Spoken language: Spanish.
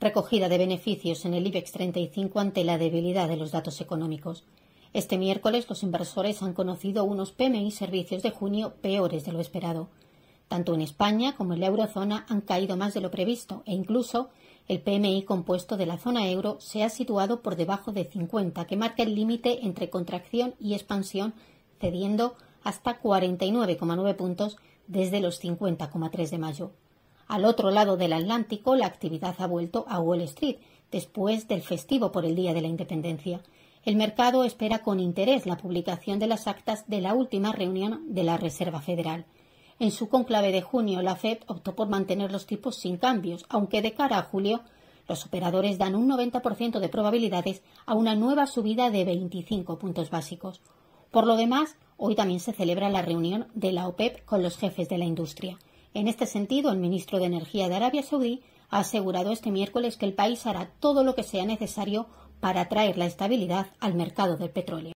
recogida de beneficios en el IBEX 35 ante la debilidad de los datos económicos. Este miércoles los inversores han conocido unos PMI servicios de junio peores de lo esperado. Tanto en España como en la eurozona han caído más de lo previsto e incluso el PMI compuesto de la zona euro se ha situado por debajo de 50, que marca el límite entre contracción y expansión, cediendo hasta 49,9 puntos desde los 50,3 de mayo. Al otro lado del Atlántico, la actividad ha vuelto a Wall Street, después del festivo por el Día de la Independencia. El mercado espera con interés la publicación de las actas de la última reunión de la Reserva Federal. En su conclave de junio, la Fed optó por mantener los tipos sin cambios, aunque de cara a julio los operadores dan un 90% de probabilidades a una nueva subida de 25 puntos básicos. Por lo demás, hoy también se celebra la reunión de la OPEP con los jefes de la industria. En este sentido, el ministro de Energía de Arabia Saudí ha asegurado este miércoles que el país hará todo lo que sea necesario para traer la estabilidad al mercado del petróleo.